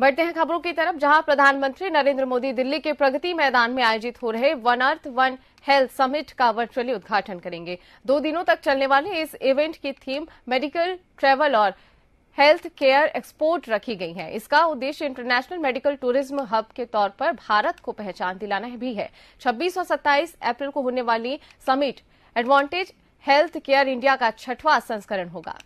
बढ़ते हैं खबरों की तरफ जहां प्रधानमंत्री नरेंद्र मोदी दिल्ली के प्रगति मैदान में आयोजित हो रहे one earth one health summit का वर्चुअली उद्घाटन करेंगे दो दिनों तक चलने वाले इस इवेंट की थीम मेडिकल ट्रेवल और हेल्थ केयर एक्सपोर्ट रखी गई है इसका उद्देश्य इंटरनेशनल मेडिकल टूरिज्म हब के तौर पर भारत को पहचान दिलाना भी है 26 और 27 अप्रैल को होने वाली summit advantage health care India का छठवां संस्करण होगा